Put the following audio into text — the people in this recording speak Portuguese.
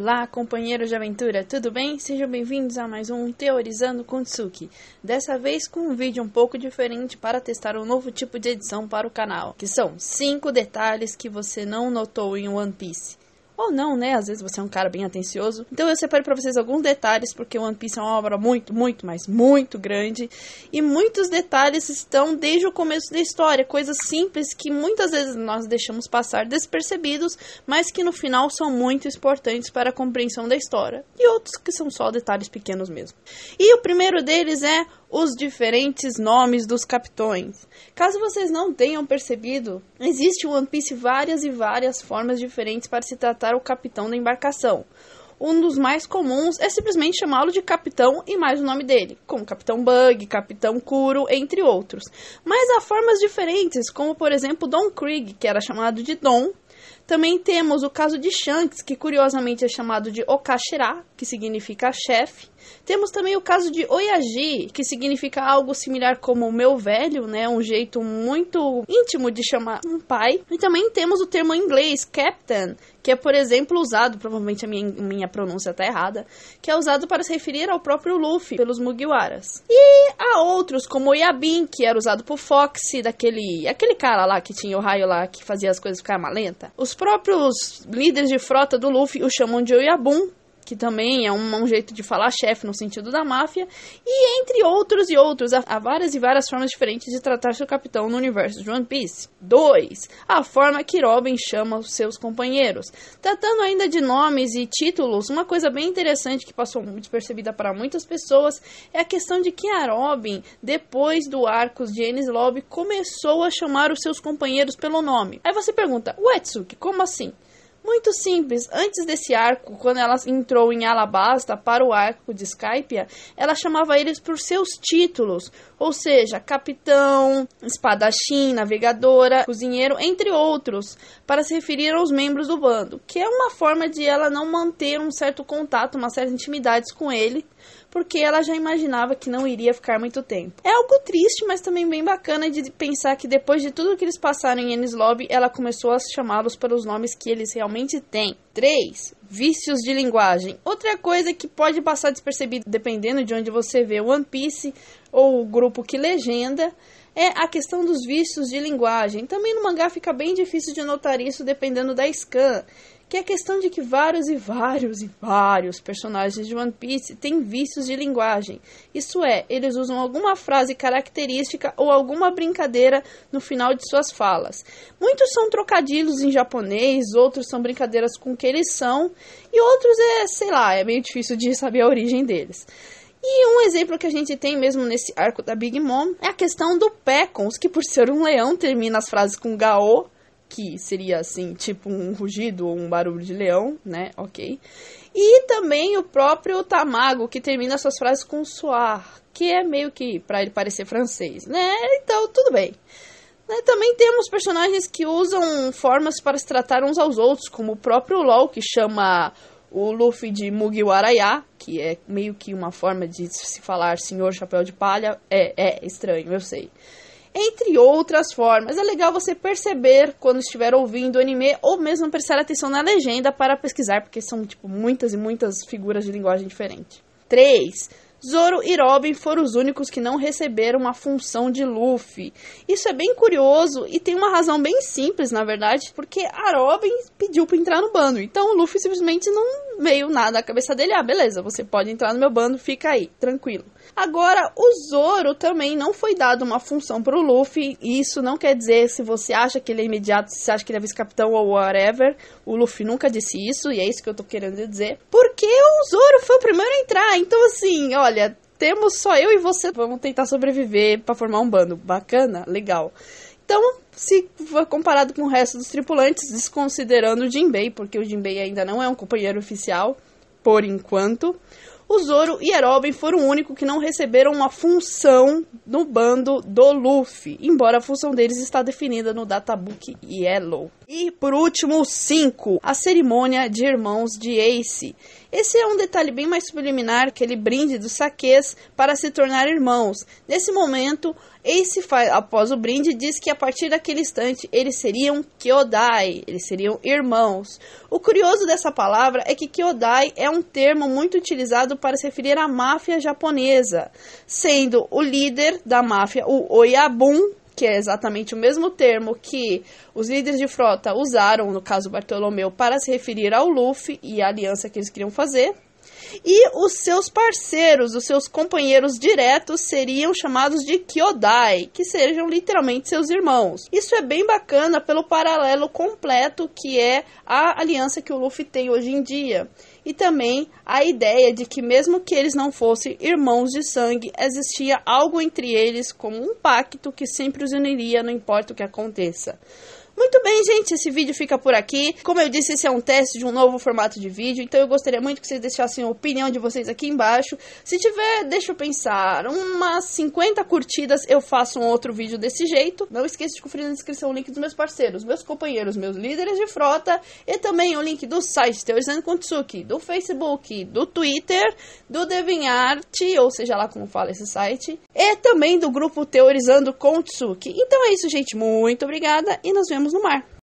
Olá, companheiros de aventura, tudo bem? Sejam bem-vindos a mais um Teorizando com Tsuki. Dessa vez com um vídeo um pouco diferente para testar um novo tipo de edição para o canal, que são 5 detalhes que você não notou em One Piece. Ou não, né? Às vezes você é um cara bem atencioso. Então eu separo para vocês alguns detalhes, porque One Piece é uma obra muito, muito, mas muito grande. E muitos detalhes estão desde o começo da história, coisas simples que muitas vezes nós deixamos passar despercebidos, mas que no final são muito importantes para a compreensão da história. E outros que são só detalhes pequenos mesmo. E o primeiro deles é os diferentes nomes dos capitões. Caso vocês não tenham percebido, existe em One Piece várias e várias formas diferentes para se tratar o capitão da embarcação. Um dos mais comuns é simplesmente chamá-lo de capitão e mais o nome dele, como Capitão Bug, Capitão Kuro, entre outros. Mas há formas diferentes, como por exemplo Don Krieg, que era chamado de Don. Também temos o caso de Shanks, que curiosamente é chamado de Okashira, que significa chefe. Temos também o caso de Oyagi, que significa algo similar como meu velho, né? Um jeito muito íntimo de chamar um pai. E também temos o termo em inglês captain, que é, por exemplo, usado, provavelmente a minha, minha pronúncia está errada, que é usado para se referir ao próprio Luffy pelos Mugiwaras. E há outros, como o Yabin, que era usado por Foxy, daquele aquele cara lá que tinha o raio lá que fazia as coisas ficar malenta. Os próprios líderes de frota do Luffy o chamam de Oyabun, que também é um, um jeito de falar chefe no sentido da máfia, e entre outros e outros, há várias e várias formas diferentes de tratar seu capitão no universo de One Piece. 2. A forma que Robin chama os seus companheiros. Tratando ainda de nomes e títulos, uma coisa bem interessante que passou despercebida para muitas pessoas é a questão de que a é Robin, depois do arco de Ennis Lobby, começou a chamar os seus companheiros pelo nome. Aí você pergunta, Wetsuki, como assim? Muito simples. Antes desse arco, quando ela entrou em Alabasta para o arco de Skypia, ela chamava eles por seus títulos ou seja, capitão, espadachim, navegadora, cozinheiro, entre outros, para se referir aos membros do bando, que é uma forma de ela não manter um certo contato, uma certa intimidade com ele, porque ela já imaginava que não iria ficar muito tempo. É algo triste, mas também bem bacana de pensar que depois de tudo que eles passaram em Ennis Lobby, ela começou a chamá-los pelos nomes que eles realmente têm. 3 vícios de linguagem. Outra coisa que pode passar despercebido, dependendo de onde você vê One Piece ou o grupo que legenda, é a questão dos vícios de linguagem. Também no mangá fica bem difícil de notar isso dependendo da scan que é a questão de que vários e vários e vários personagens de One Piece têm vícios de linguagem. Isso é, eles usam alguma frase característica ou alguma brincadeira no final de suas falas. Muitos são trocadilhos em japonês, outros são brincadeiras com o que eles são, e outros é, sei lá, é meio difícil de saber a origem deles. E um exemplo que a gente tem mesmo nesse arco da Big Mom é a questão do Pecons, que por ser um leão termina as frases com gaô que seria assim, tipo um rugido ou um barulho de leão, né? Ok. E também o próprio Tamago, que termina suas frases com soar, que é meio que para ele parecer francês, né? Então, tudo bem. Né, também temos personagens que usam formas para se tratar uns aos outros, como o próprio LOL, que chama o Luffy de Mugiwaraya, que é meio que uma forma de se falar Senhor Chapéu de Palha. É, é estranho, eu sei entre outras formas. É legal você perceber quando estiver ouvindo o anime ou mesmo prestar atenção na legenda para pesquisar, porque são tipo muitas e muitas figuras de linguagem diferente. 3. Zoro e Robin foram os únicos que não receberam a função de Luffy. Isso é bem curioso e tem uma razão bem simples, na verdade, porque a Robin pediu para entrar no bando. Então o Luffy simplesmente não veio nada à cabeça dele, ah, beleza, você pode entrar no meu bando, fica aí, tranquilo. Agora, o Zoro também não foi dado uma função pro Luffy, e isso não quer dizer se você acha que ele é imediato, se você acha que ele é vice-capitão ou whatever. O Luffy nunca disse isso, e é isso que eu tô querendo dizer. Porque o Zoro foi o primeiro a entrar, então assim, olha, temos só eu e você. Vamos tentar sobreviver para formar um bando. Bacana, legal. Então, se comparado com o resto dos tripulantes, desconsiderando o Jinbei, porque o Jinbei ainda não é um companheiro oficial, por enquanto, o Zoro e Robin foram o único que não receberam uma função no bando do Luffy, embora a função deles está definida no Databook Yellow. E por último, 5, a cerimônia de irmãos de Ace. Esse é um detalhe bem mais subliminar que ele brinde dos saques para se tornar irmãos. Nesse momento, Ace, após o brinde, diz que a partir daquele instante eles seriam Kyodai, eles seriam irmãos. O curioso dessa palavra é que Kyodai é um termo muito utilizado para se referir à máfia japonesa, sendo o líder da máfia, o Oyabun, que é exatamente o mesmo termo que os líderes de frota usaram, no caso Bartolomeu, para se referir ao Luffy e à aliança que eles queriam fazer, e os seus parceiros, os seus companheiros diretos, seriam chamados de Kyodai, que sejam literalmente seus irmãos. Isso é bem bacana pelo paralelo completo que é a aliança que o Luffy tem hoje em dia e também a ideia de que, mesmo que eles não fossem irmãos de sangue, existia algo entre eles como um pacto que sempre os uniria, não importa o que aconteça. Muito bem, gente, esse vídeo fica por aqui. Como eu disse, esse é um teste de um novo formato de vídeo, então eu gostaria muito que vocês deixassem a opinião de vocês aqui embaixo. Se tiver, deixa eu pensar, umas 50 curtidas eu faço um outro vídeo desse jeito. Não esqueça de conferir na descrição o link dos meus parceiros, meus companheiros, meus líderes de frota e também o link do site Teorizando Kontsuki, do Facebook, do Twitter, do DeviantArt, ou seja lá como fala esse site, e também do grupo Teorizando Kontsuki. Então é isso, gente, muito obrigada e nos vemos estamos no mar.